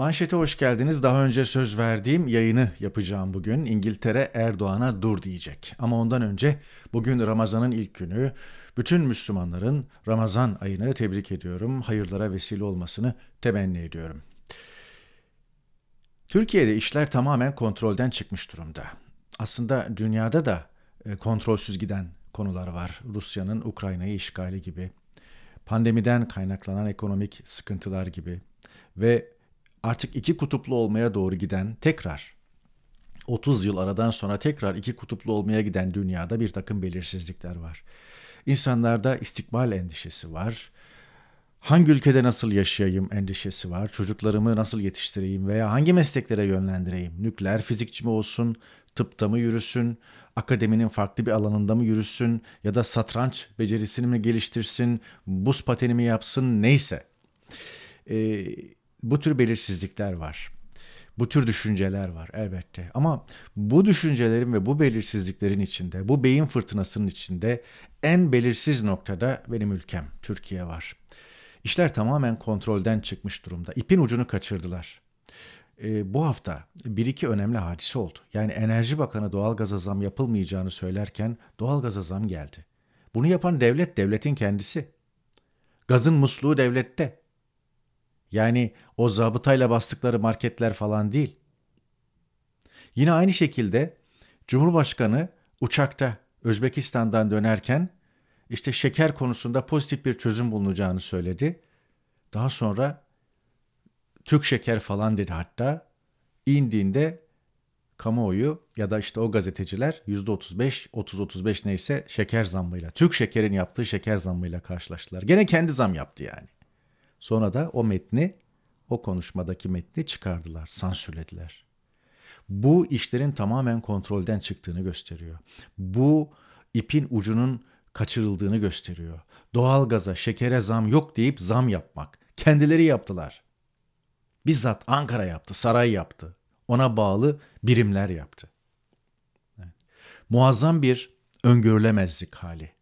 Manşete hoş geldiniz. Daha önce söz verdiğim yayını yapacağım bugün. İngiltere Erdoğan'a dur diyecek. Ama ondan önce bugün Ramazan'ın ilk günü. Bütün Müslümanların Ramazan ayını tebrik ediyorum. Hayırlara vesile olmasını temenni ediyorum. Türkiye'de işler tamamen kontrolden çıkmış durumda. Aslında dünyada da e, kontrolsüz giden konular var. Rusya'nın Ukrayna'yı işgali gibi, pandemiden kaynaklanan ekonomik sıkıntılar gibi ve artık iki kutuplu olmaya doğru giden tekrar 30 yıl aradan sonra tekrar iki kutuplu olmaya giden dünyada bir takım belirsizlikler var. İnsanlarda istikbal endişesi var. Hangi ülkede nasıl yaşayayım endişesi var. Çocuklarımı nasıl yetiştireyim veya hangi mesleklere yönlendireyim? Nükleer fizikçi mi olsun, tıpta mı yürüsün, akademinin farklı bir alanında mı yürüsün ya da satranç becerisini mi geliştirsin, buz pateni mi yapsın neyse. Ee, bu tür belirsizlikler var. Bu tür düşünceler var elbette. Ama bu düşüncelerin ve bu belirsizliklerin içinde, bu beyin fırtınasının içinde en belirsiz noktada benim ülkem, Türkiye var. İşler tamamen kontrolden çıkmış durumda. İpin ucunu kaçırdılar. E, bu hafta bir iki önemli hadise oldu. Yani Enerji Bakanı doğalgaza zam yapılmayacağını söylerken doğalgaza zam geldi. Bunu yapan devlet devletin kendisi. Gazın musluğu devlette. Yani o zabıtayla bastıkları marketler falan değil. Yine aynı şekilde Cumhurbaşkanı uçakta Özbekistan'dan dönerken işte şeker konusunda pozitif bir çözüm bulunacağını söyledi. Daha sonra Türk şeker falan dedi hatta. İndiğinde kamuoyu ya da işte o gazeteciler %35, 30-35 neyse şeker zammıyla, Türk şekerin yaptığı şeker zammıyla karşılaştılar. Gene kendi zam yaptı yani. Sonra da o metni, o konuşmadaki metni çıkardılar, sansürlediler. Bu işlerin tamamen kontrolden çıktığını gösteriyor. Bu ipin ucunun kaçırıldığını gösteriyor. Doğalgaza, şekere zam yok deyip zam yapmak. Kendileri yaptılar. Bizzat Ankara yaptı, saray yaptı. Ona bağlı birimler yaptı. Evet. Muazzam bir öngörülemezlik hali.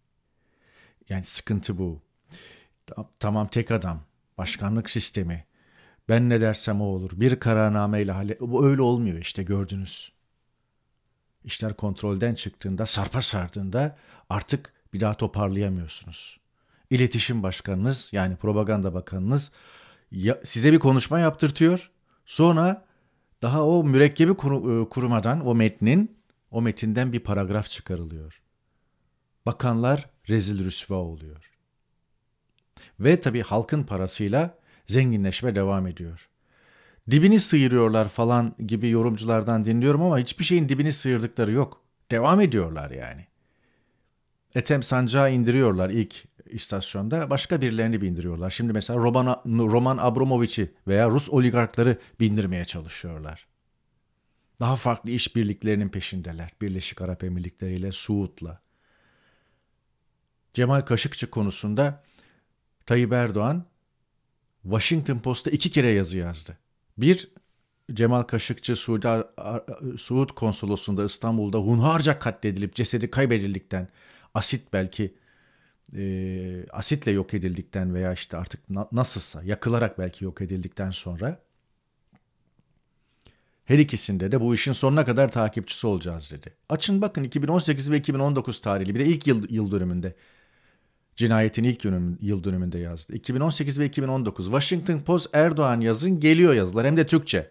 Yani sıkıntı bu. Tamam tek adam başkanlık sistemi, ben ne dersem o olur, bir kararnameyle hale... Bu öyle olmuyor işte gördünüz. İşler kontrolden çıktığında, sarpa sardığında artık bir daha toparlayamıyorsunuz. İletişim başkanınız yani propaganda bakanınız ya, size bir konuşma yaptırtıyor. Sonra daha o mürekkebi e, kurumadan o metnin o metinden bir paragraf çıkarılıyor. Bakanlar rezil rüsva oluyor. Ve tabii halkın parasıyla zenginleşme devam ediyor. Dibini sıyırıyorlar falan gibi yorumculardan dinliyorum ama hiçbir şeyin dibini sıyırdıkları yok. Devam ediyorlar yani. Etem Sancağı indiriyorlar ilk istasyonda. Başka birilerini bindiriyorlar. Şimdi mesela Roman, Roman Abramovich'i veya Rus oligarkları bindirmeye çalışıyorlar. Daha farklı işbirliklerinin peşindeler. Birleşik Arap Emirlikleri ile Suud'la. Cemal Kaşıkçı konusunda Tayyip Erdoğan Washington Post'ta iki kere yazı yazdı. Bir, Cemal Kaşıkçı Suudi, Ar Ar Suud konsolosluğunda İstanbul'da hunharca katledilip cesedi kaybedildikten, asit belki e, asitle yok edildikten veya işte artık na nasılsa yakılarak belki yok edildikten sonra her ikisinde de bu işin sonuna kadar takipçisi olacağız dedi. Açın bakın 2018 ve 2019 tarihli bir de ilk yıl, yıl dönümünde cinayetin ilk yönüm, yıl dönümünde yazdı. 2018 ve 2019 Washington Post Erdoğan yazın geliyor yazılar hem de Türkçe.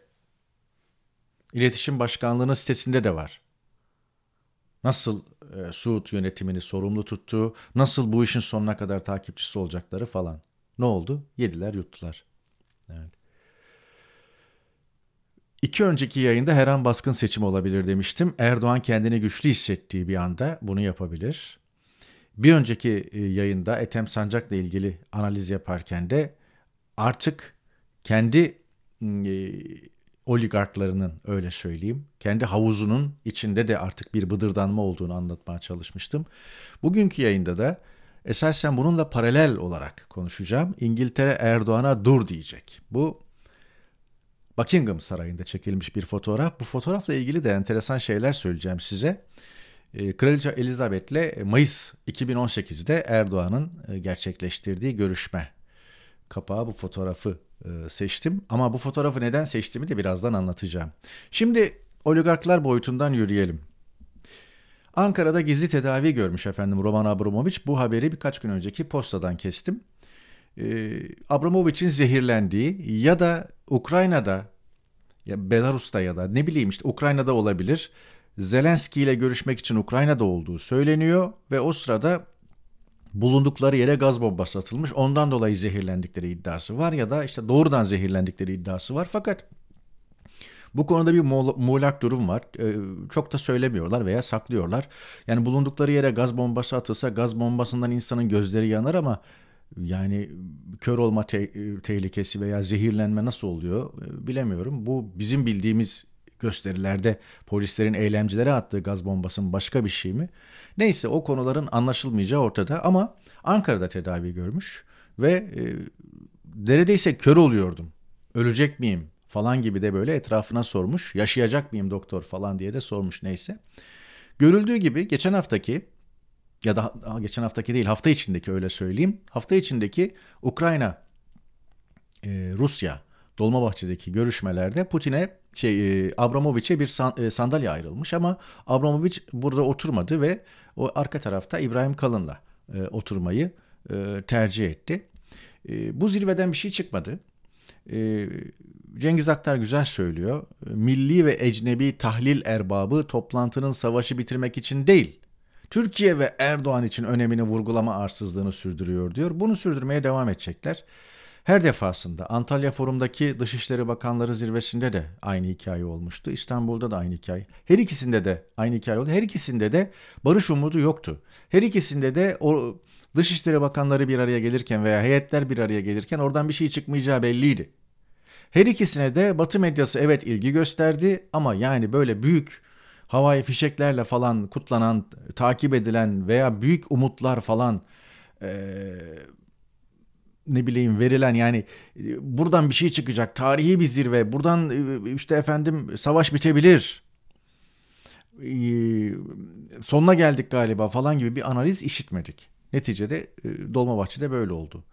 İletişim Başkanlığı'nın sitesinde de var. Nasıl e, Suud yönetimini sorumlu tuttu, nasıl bu işin sonuna kadar takipçisi olacakları falan. Ne oldu? Yediler yuttular. Evet. İki önceki yayında her an baskın seçim olabilir demiştim. Erdoğan kendini güçlü hissettiği bir anda bunu yapabilir. Bir önceki e, yayında Ethem Sancak'la ilgili analiz yaparken de artık kendi e, oligarklarının öyle söyleyeyim, kendi havuzunun içinde de artık bir bıdırdanma olduğunu anlatmaya çalışmıştım. Bugünkü yayında da esasen bununla paralel olarak konuşacağım. İngiltere Erdoğan'a dur diyecek. Bu Buckingham Sarayı'nda çekilmiş bir fotoğraf. Bu fotoğrafla ilgili de enteresan şeyler söyleyeceğim size. Ee, Kraliçe Elizabeth'le Mayıs 2018'de Erdoğan'ın e, gerçekleştirdiği görüşme kapağı bu fotoğrafı e, seçtim. Ama bu fotoğrafı neden seçtiğimi de birazdan anlatacağım. Şimdi oligarklar boyutundan yürüyelim. Ankara'da gizli tedavi görmüş efendim Roman Abramovich. Bu haberi birkaç gün önceki postadan kestim. E, Abramovich'in zehirlendiği ya da Ukrayna'da ya Belarus'ta ya da ne bileyim işte Ukrayna'da olabilir. Zelenski ile görüşmek için Ukrayna'da olduğu söyleniyor ve o sırada bulundukları yere gaz bombası atılmış. Ondan dolayı zehirlendikleri iddiası var ya da işte doğrudan zehirlendikleri iddiası var. Fakat bu konuda bir muğlak durum var. Ee, çok da söylemiyorlar veya saklıyorlar. Yani bulundukları yere gaz bombası atılsa gaz bombasından insanın gözleri yanar ama yani kör olma te- e, tehlikesi veya zehirlenme nasıl oluyor e, bilemiyorum. Bu bizim bildiğimiz gösterilerde polislerin eylemcilere attığı gaz bombasının başka bir şey mi? Neyse o konuların anlaşılmayacağı ortada ama Ankara'da tedavi görmüş ve e, neredeyse kör oluyordum. Ölecek miyim falan gibi de böyle etrafına sormuş. Yaşayacak mıyım doktor falan diye de sormuş neyse. Görüldüğü gibi geçen haftaki ya da geçen haftaki değil hafta içindeki öyle söyleyeyim. Hafta içindeki Ukrayna e, Rusya Dolmabahçe'deki görüşmelerde Putin'e şey e, bir e, sandalye ayrılmış ama Abramovich burada oturmadı ve o arka tarafta İbrahim Kalın'la e, oturmayı e, tercih etti. bu zirveden bir şey çıkmadı. Cengiz Aktar güzel söylüyor. Milli ve ecnebi tahlil erbabı toplantının savaşı bitirmek için değil, Türkiye ve Erdoğan için önemini vurgulama arsızlığını sürdürüyor diyor. Bunu sürdürmeye devam edecekler. Her defasında Antalya Forum'daki Dışişleri Bakanları zirvesinde de aynı hikaye olmuştu. İstanbul'da da aynı hikaye. Her ikisinde de aynı hikaye oldu. Her ikisinde de barış umudu yoktu. Her ikisinde de o Dışişleri Bakanları bir araya gelirken veya heyetler bir araya gelirken oradan bir şey çıkmayacağı belliydi. Her ikisine de Batı medyası evet ilgi gösterdi ama yani böyle büyük havai fişeklerle falan kutlanan, takip edilen veya büyük umutlar falan e, ne bileyim verilen yani buradan bir şey çıkacak tarihi bir zirve buradan e, işte efendim savaş bitebilir e, sonuna geldik galiba falan gibi bir analiz işitmedik. Neticede e, Dolmabahçe'de böyle oldu.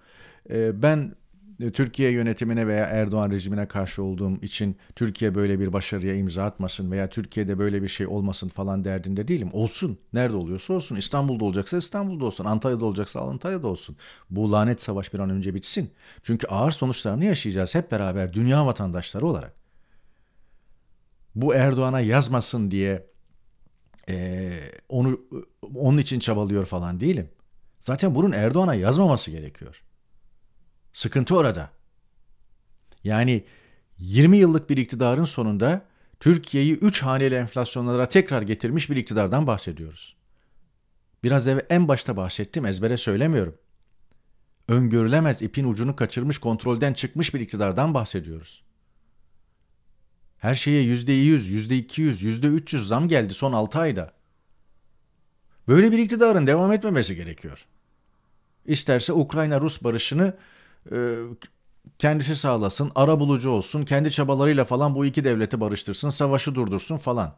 Ben e, Türkiye yönetimine veya Erdoğan rejimine karşı olduğum için Türkiye böyle bir başarıya imza atmasın veya Türkiye'de böyle bir şey olmasın falan derdinde değilim. Olsun. Nerede oluyorsa olsun. İstanbul'da olacaksa İstanbul'da olsun. Antalya'da olacaksa Antalya'da olsun. Bu lanet savaş bir an önce bitsin. Çünkü ağır sonuçlarını yaşayacağız hep beraber dünya vatandaşları olarak. Bu Erdoğan'a yazmasın diye e, onu e, onun için çabalıyor falan değilim. Zaten bunun Erdoğan'a yazmaması gerekiyor. Sıkıntı orada. Yani 20 yıllık bir iktidarın sonunda Türkiye'yi 3 haneli enflasyonlara tekrar getirmiş bir iktidardan bahsediyoruz. Biraz eve en başta bahsettim ezbere söylemiyorum. Öngörülemez ipin ucunu kaçırmış kontrolden çıkmış bir iktidardan bahsediyoruz. Her şeye %100, %200, %300 zam geldi son 6 ayda. Böyle bir iktidarın devam etmemesi gerekiyor. İsterse Ukrayna-Rus barışını ee, kendisi sağlasın, ara bulucu olsun, kendi çabalarıyla falan bu iki devleti barıştırsın, savaşı durdursun falan.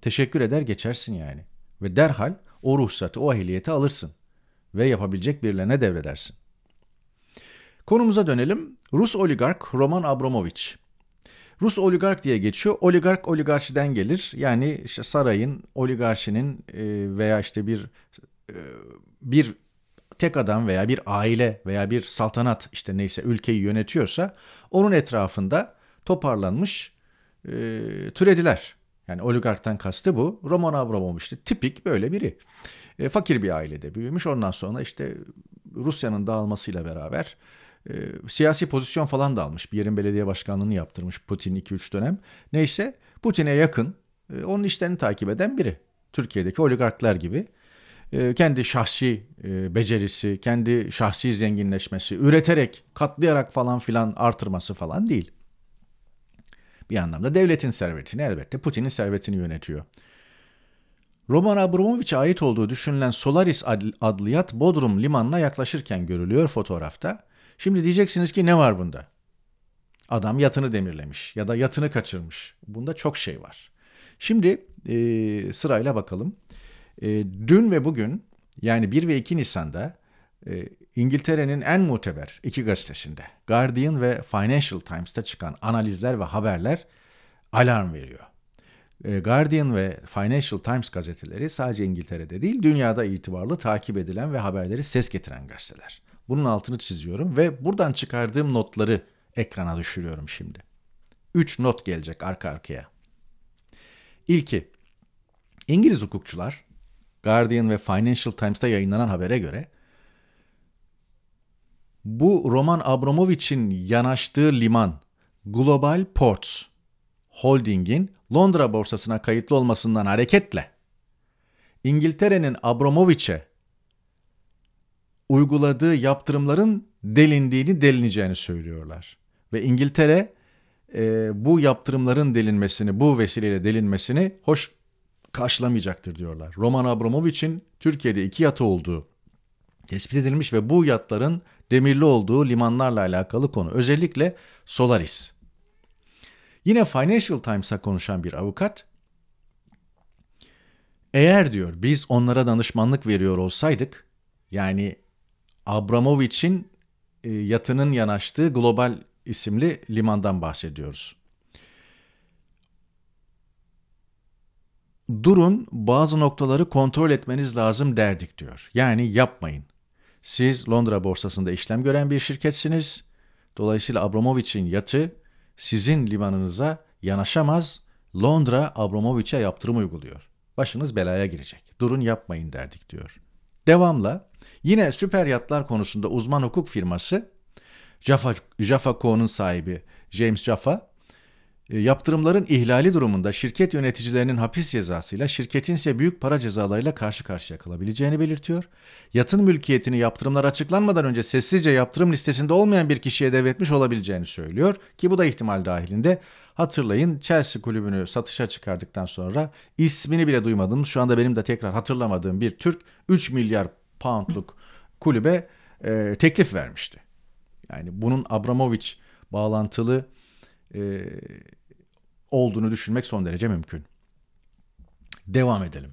Teşekkür eder geçersin yani. Ve derhal o ruhsatı, o ehliyeti alırsın. Ve yapabilecek birilerine devredersin. Konumuza dönelim. Rus oligark Roman Abramovich. Rus oligark diye geçiyor. Oligark oligarşiden gelir. Yani işte sarayın, oligarşinin e, veya işte bir e, bir tek adam veya bir aile veya bir saltanat işte neyse ülkeyi yönetiyorsa onun etrafında toparlanmış e, türediler. Yani oligarktan kastı bu. Roman Abramovich işte tipik böyle biri. E, fakir bir ailede büyümüş. Ondan sonra işte Rusya'nın dağılmasıyla beraber e, siyasi pozisyon falan da almış. Bir yerin belediye başkanlığını yaptırmış Putin 2-3 dönem. Neyse Putin'e yakın e, onun işlerini takip eden biri. Türkiye'deki oligarklar gibi. Ee, kendi şahsi e, becerisi, kendi şahsi zenginleşmesi, üreterek, katlayarak falan filan artırması falan değil. Bir anlamda devletin servetini elbette Putin'in servetini yönetiyor. Roman Abramovich'e ait olduğu düşünülen Solaris adlı yat Bodrum limanına yaklaşırken görülüyor fotoğrafta. Şimdi diyeceksiniz ki ne var bunda? Adam yatını demirlemiş ya da yatını kaçırmış. Bunda çok şey var. Şimdi e, sırayla bakalım. E, dün ve bugün yani 1 ve 2 Nisan'da e, İngiltere'nin en muteber iki gazetesinde Guardian ve Financial Times'ta çıkan analizler ve haberler alarm veriyor. E, Guardian ve Financial Times gazeteleri sadece İngiltere'de değil dünyada itibarlı takip edilen ve haberleri ses getiren gazeteler. Bunun altını çiziyorum ve buradan çıkardığım notları ekrana düşürüyorum şimdi. 3 not gelecek arka arkaya. İlki, İngiliz hukukçular Guardian ve Financial Times'ta yayınlanan habere göre bu Roman Abramovich'in yanaştığı liman Global Ports Holding'in Londra borsasına kayıtlı olmasından hareketle İngiltere'nin Abramovich'e uyguladığı yaptırımların delindiğini delineceğini söylüyorlar. Ve İngiltere e, bu yaptırımların delinmesini, bu vesileyle delinmesini hoş karşılamayacaktır diyorlar. Roman Abramovich'in Türkiye'de iki yatı olduğu tespit edilmiş ve bu yatların demirli olduğu limanlarla alakalı konu. Özellikle Solaris. Yine Financial Times'a konuşan bir avukat eğer diyor biz onlara danışmanlık veriyor olsaydık yani Abramovich'in e, yatının yanaştığı Global isimli limandan bahsediyoruz. durun bazı noktaları kontrol etmeniz lazım derdik diyor. Yani yapmayın. Siz Londra borsasında işlem gören bir şirketsiniz. Dolayısıyla Abramovich'in yatı sizin limanınıza yanaşamaz. Londra Abramovich'e yaptırım uyguluyor. Başınız belaya girecek. Durun yapmayın derdik diyor. Devamla yine süper yatlar konusunda uzman hukuk firması Jaffa, Jaffa Co'nun sahibi James Jaffa e, yaptırımların ihlali durumunda şirket yöneticilerinin hapis cezasıyla şirketin ise büyük para cezalarıyla karşı karşıya kalabileceğini belirtiyor. Yatın mülkiyetini yaptırımlar açıklanmadan önce sessizce yaptırım listesinde olmayan bir kişiye devretmiş olabileceğini söylüyor ki bu da ihtimal dahilinde. Hatırlayın Chelsea kulübünü satışa çıkardıktan sonra ismini bile duymadığımız şu anda benim de tekrar hatırlamadığım bir Türk 3 milyar poundluk kulübe e, teklif vermişti. Yani bunun Abramovich bağlantılı e, olduğunu düşünmek son derece mümkün. Devam edelim.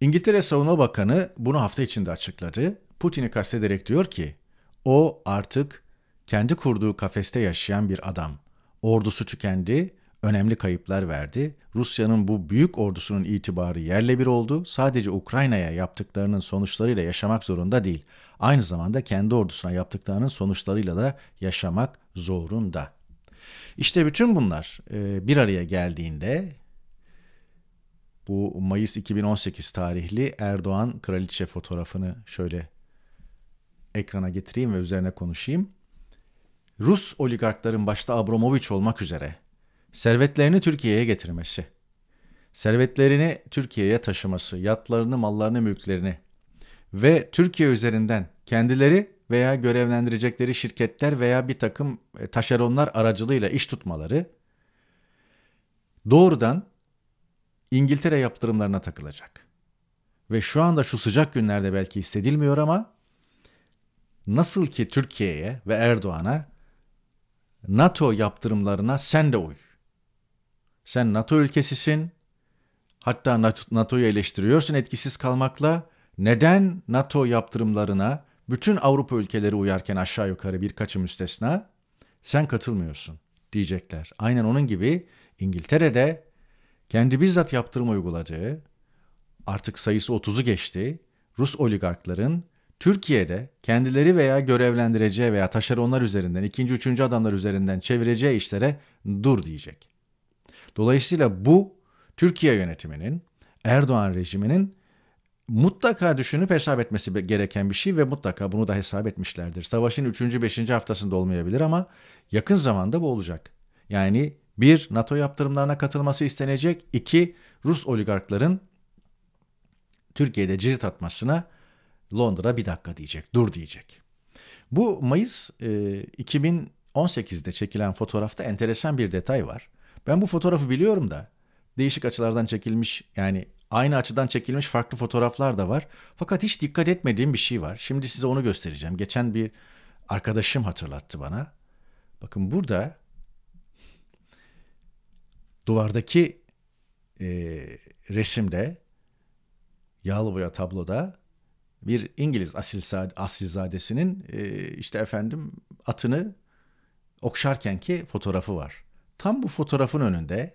İngiltere Savunma Bakanı bunu hafta içinde açıkladı. Putin'i kastederek diyor ki, o artık kendi kurduğu kafeste yaşayan bir adam. Ordusu tükendi, önemli kayıplar verdi. Rusya'nın bu büyük ordusunun itibarı yerle bir oldu. Sadece Ukrayna'ya yaptıklarının sonuçlarıyla yaşamak zorunda değil. Aynı zamanda kendi ordusuna yaptıklarının sonuçlarıyla da yaşamak zorunda işte bütün bunlar e, bir araya geldiğinde bu Mayıs 2018 tarihli Erdoğan kraliçe fotoğrafını şöyle ekrana getireyim ve üzerine konuşayım. Rus oligarkların başta Abramovich olmak üzere servetlerini Türkiye'ye getirmesi, servetlerini Türkiye'ye taşıması, yatlarını, mallarını, mülklerini ve Türkiye üzerinden kendileri veya görevlendirecekleri şirketler veya bir takım e, taşeronlar aracılığıyla iş tutmaları doğrudan İngiltere yaptırımlarına takılacak. Ve şu anda şu sıcak günlerde belki hissedilmiyor ama nasıl ki Türkiye'ye ve Erdoğan'a NATO yaptırımlarına sen de uy. Sen NATO ülkesisin. Hatta NATO'yu eleştiriyorsun etkisiz kalmakla. Neden NATO yaptırımlarına bütün Avrupa ülkeleri uyarken aşağı yukarı birkaçı müstesna sen katılmıyorsun diyecekler. Aynen onun gibi İngiltere'de kendi bizzat yaptırım uyguladığı artık sayısı 30'u geçti Rus oligarkların Türkiye'de kendileri veya görevlendireceği veya taşeronlar üzerinden, ikinci, üçüncü adamlar üzerinden çevireceği işlere dur diyecek. Dolayısıyla bu Türkiye yönetiminin, Erdoğan rejiminin mutlaka düşünüp hesap etmesi gereken bir şey ve mutlaka bunu da hesap etmişlerdir. Savaşın 3. 5. haftasında olmayabilir ama yakın zamanda bu olacak. Yani bir NATO yaptırımlarına katılması istenecek, iki Rus oligarkların Türkiye'de cirit atmasına Londra bir dakika diyecek, dur diyecek. Bu Mayıs e, 2018'de çekilen fotoğrafta enteresan bir detay var. Ben bu fotoğrafı biliyorum da değişik açılardan çekilmiş yani Aynı açıdan çekilmiş farklı fotoğraflar da var. Fakat hiç dikkat etmediğim bir şey var. Şimdi size onu göstereceğim. Geçen bir arkadaşım hatırlattı bana. Bakın burada duvardaki e, resimde yağlı boya tabloda bir İngiliz asilzadesinin e, işte efendim atını okşarkenki fotoğrafı var. Tam bu fotoğrafın önünde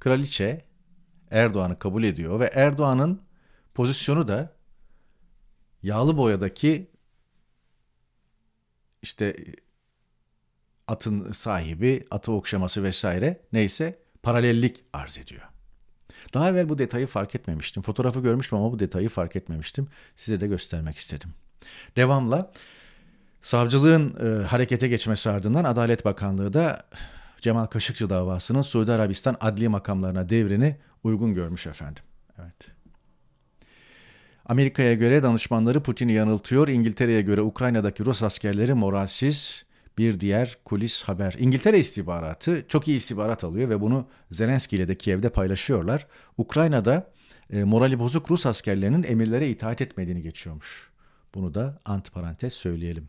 kraliçe Erdoğan'ı kabul ediyor ve Erdoğan'ın pozisyonu da yağlı boyadaki işte atın sahibi, atı okşaması vesaire neyse paralellik arz ediyor. Daha evvel bu detayı fark etmemiştim. Fotoğrafı görmüştüm ama bu detayı fark etmemiştim. Size de göstermek istedim. Devamla savcılığın e, harekete geçmesi ardından Adalet Bakanlığı da Cemal Kaşıkçı davasının Suudi Arabistan adli makamlarına devrini uygun görmüş efendim. Evet. Amerika'ya göre danışmanları Putin'i yanıltıyor. İngiltere'ye göre Ukrayna'daki Rus askerleri moralsiz. Bir diğer kulis haber. İngiltere istihbaratı çok iyi istihbarat alıyor ve bunu Zelenski ile de Kiev'de paylaşıyorlar. Ukrayna'da e, morali bozuk Rus askerlerinin emirlere itaat etmediğini geçiyormuş. Bunu da antiparantez söyleyelim.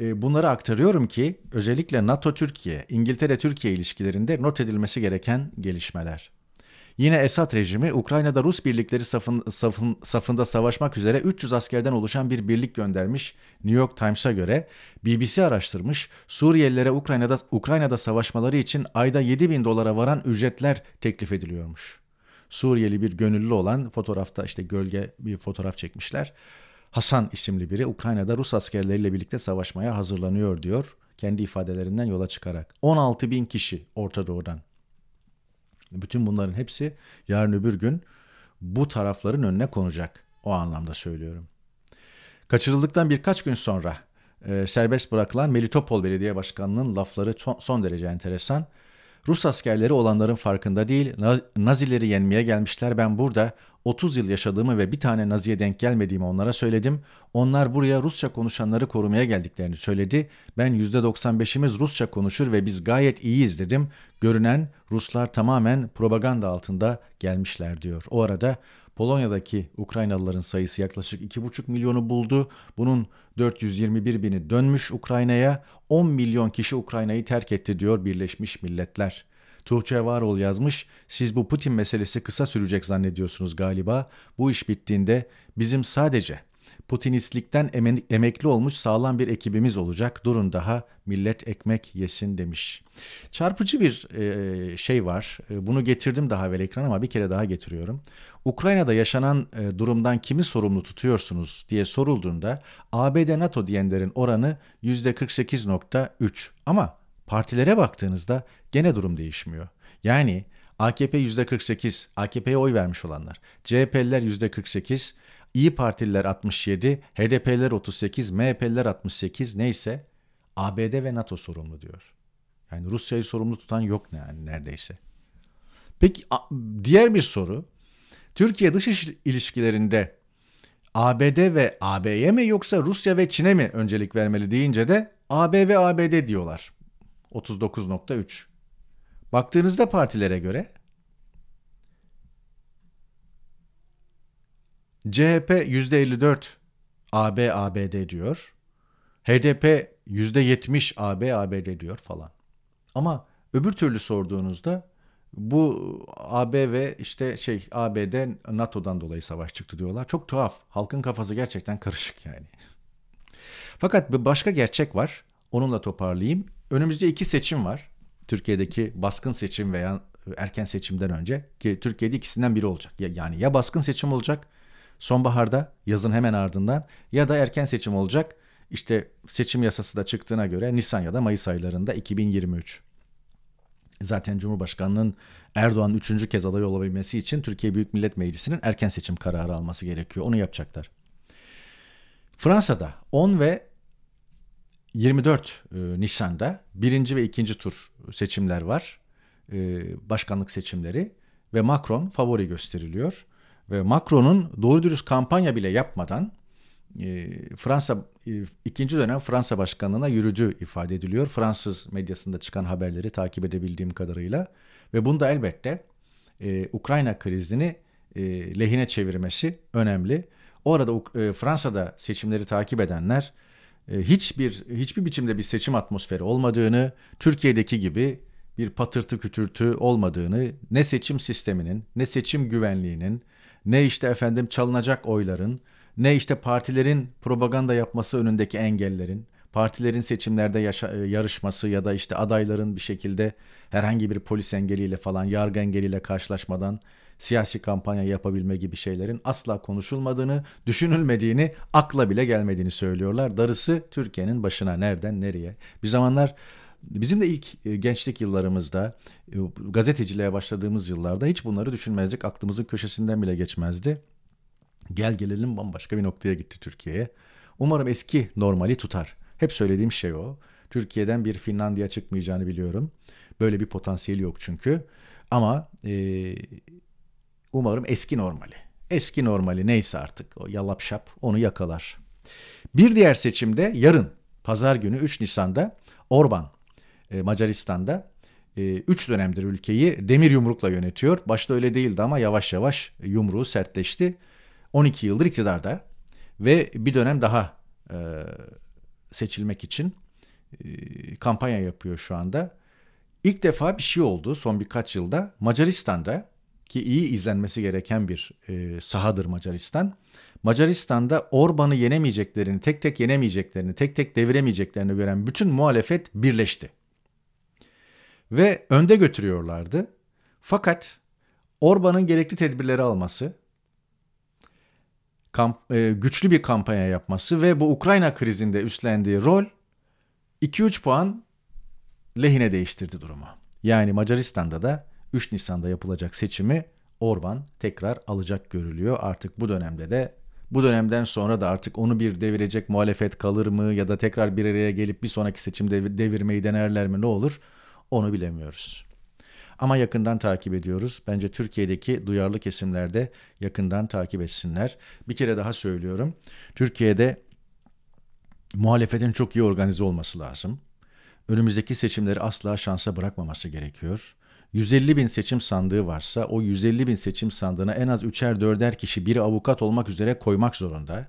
E, bunları aktarıyorum ki özellikle NATO-Türkiye, İngiltere-Türkiye ilişkilerinde not edilmesi gereken gelişmeler. Yine Esad rejimi Ukrayna'da Rus birlikleri safın, safın, safında savaşmak üzere 300 askerden oluşan bir birlik göndermiş. New York Times'a göre BBC araştırmış Suriyelilere Ukrayna'da, Ukrayna'da savaşmaları için ayda 7 bin dolara varan ücretler teklif ediliyormuş. Suriyeli bir gönüllü olan fotoğrafta işte gölge bir fotoğraf çekmişler. Hasan isimli biri Ukrayna'da Rus askerleriyle birlikte savaşmaya hazırlanıyor diyor kendi ifadelerinden yola çıkarak. 16 bin kişi Orta Doğu'dan bütün bunların hepsi yarın öbür gün bu tarafların önüne konacak. O anlamda söylüyorum. Kaçırıldıktan birkaç gün sonra e, serbest bırakılan Melitopol Belediye Başkanı'nın lafları son, son derece enteresan. Rus askerleri olanların farkında değil, Nazileri yenmeye gelmişler. Ben burada 30 yıl yaşadığımı ve bir tane Nazi'ye denk gelmediğimi onlara söyledim. Onlar buraya Rusça konuşanları korumaya geldiklerini söyledi. Ben %95'imiz Rusça konuşur ve biz gayet iyiyiz dedim. Görünen Ruslar tamamen propaganda altında gelmişler diyor. O arada Polonya'daki Ukraynalıların sayısı yaklaşık 2,5 milyonu buldu. Bunun 421 bini dönmüş Ukrayna'ya. 10 milyon kişi Ukrayna'yı terk etti diyor Birleşmiş Milletler. Tuğçe Varol yazmış, siz bu Putin meselesi kısa sürecek zannediyorsunuz galiba. Bu iş bittiğinde bizim sadece Putinistlikten emekli olmuş sağlam bir ekibimiz olacak. Durun daha millet ekmek yesin demiş. Çarpıcı bir e, şey var. E, bunu getirdim daha evvel ekran ama bir kere daha getiriyorum. Ukrayna'da yaşanan e, durumdan kimi sorumlu tutuyorsunuz diye sorulduğunda ABD NATO diyenlerin oranı %48.3 ama partilere baktığınızda Gene durum değişmiyor. Yani AKP %48, AKP'ye oy vermiş olanlar, CHP'liler %48, İyi Partililer 67, HDP'ler 38, MHP'ler 68 neyse ABD ve NATO sorumlu diyor. Yani Rusya'yı sorumlu tutan yok yani neredeyse. Peki diğer bir soru. Türkiye dış ilişkilerinde ABD ve AB'ye mi yoksa Rusya ve Çin'e mi öncelik vermeli deyince de AB ve ABD diyorlar. 39.3. Baktığınızda partilere göre CHP %54 AB ABD diyor. HDP %70 AB ABD diyor falan. Ama öbür türlü sorduğunuzda bu AB ve işte şey ABD NATO'dan dolayı savaş çıktı diyorlar. Çok tuhaf. Halkın kafası gerçekten karışık yani. Fakat bir başka gerçek var. Onunla toparlayayım. Önümüzde iki seçim var. Türkiye'deki baskın seçim veya erken seçimden önce ki Türkiye'de ikisinden biri olacak. Yani ya baskın seçim olacak sonbaharda yazın hemen ardından ya da erken seçim olacak. İşte seçim yasası da çıktığına göre Nisan ya da Mayıs aylarında 2023. Zaten Cumhurbaşkanı'nın Erdoğan üçüncü kez aday olabilmesi için Türkiye Büyük Millet Meclisi'nin erken seçim kararı alması gerekiyor. Onu yapacaklar. Fransa'da 10 ve 24 e, Nisan'da birinci ve ikinci tur seçimler var. E, başkanlık seçimleri ve Macron favori gösteriliyor. Ve Macron'un doğru dürüst kampanya bile yapmadan e, Fransa ikinci dönem Fransa başkanlığına yürüdü ifade ediliyor. Fransız medyasında çıkan haberleri takip edebildiğim kadarıyla ve bunda elbette Ukrayna krizini lehine çevirmesi önemli. O arada Fransa'da seçimleri takip edenler e, hiçbir hiçbir biçimde bir seçim atmosferi olmadığını, Türkiye'deki gibi bir patırtı kütürtü olmadığını, ne seçim sisteminin, ne seçim güvenliğinin, ne işte efendim çalınacak oyların, ne işte partilerin propaganda yapması önündeki engellerin, partilerin seçimlerde yaşa, e, yarışması ya da işte adayların bir şekilde herhangi bir polis engeliyle falan, yargı engeliyle karşılaşmadan siyasi kampanya yapabilme gibi şeylerin asla konuşulmadığını, düşünülmediğini, akla bile gelmediğini söylüyorlar. Darısı Türkiye'nin başına nereden nereye. Bir zamanlar Bizim de ilk e, gençlik yıllarımızda e, gazeteciliğe başladığımız yıllarda hiç bunları düşünmezdik. Aklımızın köşesinden bile geçmezdi. Gel gelelim bambaşka bir noktaya gitti Türkiye'ye. Umarım eski normali tutar. Hep söylediğim şey o. Türkiye'den bir Finlandiya çıkmayacağını biliyorum. Böyle bir potansiyeli yok çünkü. Ama e, Umarım eski normali. Eski normali neyse artık o yalapşap onu yakalar. Bir diğer seçimde yarın pazar günü 3 Nisan'da Orban e, Macaristan'da 3 e, dönemdir ülkeyi demir yumrukla yönetiyor. Başta öyle değildi ama yavaş yavaş yumruğu sertleşti. 12 yıldır iktidarda ve bir dönem daha e, seçilmek için kampanya yapıyor şu anda. İlk defa bir şey oldu son birkaç yılda Macaristan'da ki iyi izlenmesi gereken bir e, sahadır Macaristan. Macaristan'da Orban'ı yenemeyeceklerini, tek tek yenemeyeceklerini, tek tek deviremeyeceklerini gören bütün muhalefet birleşti. Ve önde götürüyorlardı. Fakat Orban'ın gerekli tedbirleri alması, kamp, e, güçlü bir kampanya yapması ve bu Ukrayna krizinde üstlendiği rol 2-3 puan lehine değiştirdi durumu. Yani Macaristan'da da 3 Nisan'da yapılacak seçimi Orban tekrar alacak görülüyor. Artık bu dönemde de bu dönemden sonra da artık onu bir devirecek muhalefet kalır mı ya da tekrar bir araya gelip bir sonraki seçimde devirmeyi denerler mi ne olur onu bilemiyoruz. Ama yakından takip ediyoruz. Bence Türkiye'deki duyarlı kesimler de yakından takip etsinler. Bir kere daha söylüyorum. Türkiye'de muhalefetin çok iyi organize olması lazım. Önümüzdeki seçimleri asla şansa bırakmaması gerekiyor. 150 bin seçim sandığı varsa o 150 bin seçim sandığına en az üçer dörder kişi biri avukat olmak üzere koymak zorunda.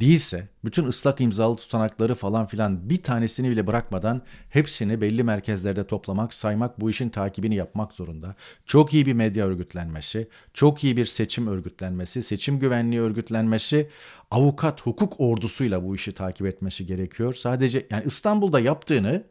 Değilse bütün ıslak imzalı tutanakları falan filan bir tanesini bile bırakmadan hepsini belli merkezlerde toplamak, saymak, bu işin takibini yapmak zorunda. Çok iyi bir medya örgütlenmesi, çok iyi bir seçim örgütlenmesi, seçim güvenliği örgütlenmesi, avukat hukuk ordusuyla bu işi takip etmesi gerekiyor. Sadece yani İstanbul'da yaptığını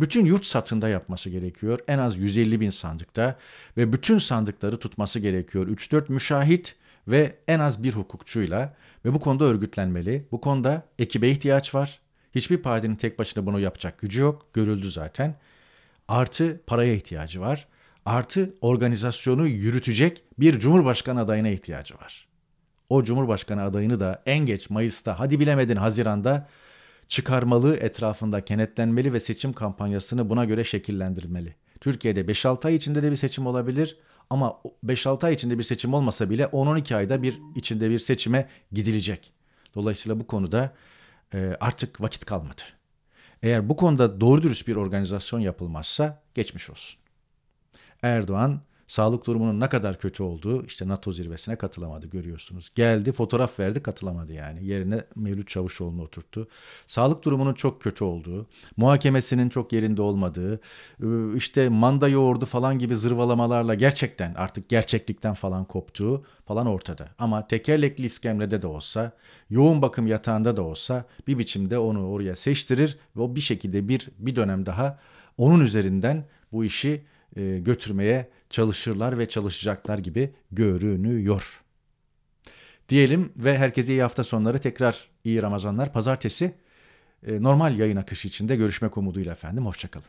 bütün yurt satında yapması gerekiyor. En az 150 bin sandıkta ve bütün sandıkları tutması gerekiyor. 3-4 müşahit ve en az bir hukukçuyla ve bu konuda örgütlenmeli. Bu konuda ekibe ihtiyaç var. Hiçbir partinin tek başına bunu yapacak gücü yok. Görüldü zaten. Artı paraya ihtiyacı var. Artı organizasyonu yürütecek bir cumhurbaşkanı adayına ihtiyacı var. O cumhurbaşkanı adayını da en geç Mayıs'ta hadi bilemedin Haziran'da çıkarmalı etrafında kenetlenmeli ve seçim kampanyasını buna göre şekillendirmeli. Türkiye'de 5-6 ay içinde de bir seçim olabilir ama 5-6 ay içinde bir seçim olmasa bile 10-12 ayda bir içinde bir seçime gidilecek. Dolayısıyla bu konuda e, artık vakit kalmadı. Eğer bu konuda doğru dürüst bir organizasyon yapılmazsa geçmiş olsun. Erdoğan Sağlık durumunun ne kadar kötü olduğu işte NATO zirvesine katılamadı görüyorsunuz. Geldi fotoğraf verdi katılamadı yani. Yerine Mevlüt Çavuşoğlu'nu oturttu. Sağlık durumunun çok kötü olduğu, muhakemesinin çok yerinde olmadığı, ıı, işte manda yoğurdu falan gibi zırvalamalarla gerçekten artık gerçeklikten falan koptuğu falan ortada. Ama tekerlekli iskemlede de olsa, yoğun bakım yatağında da olsa bir biçimde onu oraya seçtirir ve o bir şekilde bir bir dönem daha onun üzerinden bu işi e, götürmeye çalışırlar ve çalışacaklar gibi görünüyor. Diyelim ve herkese iyi hafta sonları tekrar iyi Ramazanlar. Pazartesi e, normal yayın akışı içinde görüşmek umuduyla efendim. Hoşçakalın.